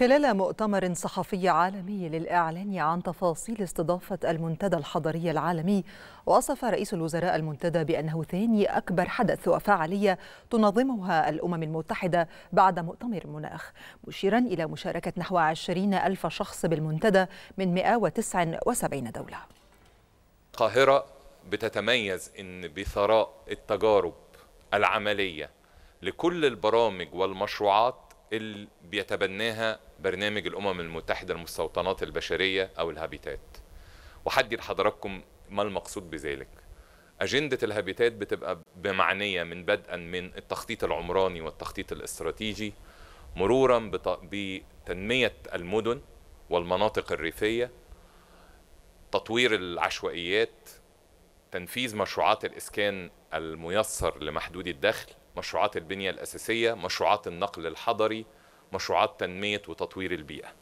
خلال مؤتمر صحفي عالمي للإعلان عن تفاصيل استضافة المنتدى الحضري العالمي وصف رئيس الوزراء المنتدى بأنه ثاني أكبر حدث وفعالية تنظمها الأمم المتحدة بعد مؤتمر المناخ مشيرا إلى مشاركة نحو 20 ألف شخص بالمنتدى من 179 دولة القاهرة بتتميز إن بثراء التجارب العملية لكل البرامج والمشروعات اللي بيتبناها برنامج الامم المتحده للمستوطنات البشريه او الهابيتات وحدي لحضراتكم ما المقصود بذلك أجندة الهابيتات بتبقى بمعنية من بدءا من التخطيط العمراني والتخطيط الاستراتيجي مرورا بتنمية المدن والمناطق الريفية تطوير العشوائيات تنفيذ مشروعات الإسكان الميسر لمحدود الدخل مشروعات البنية الأساسية مشروعات النقل الحضري مشروعات تنمية وتطوير البيئة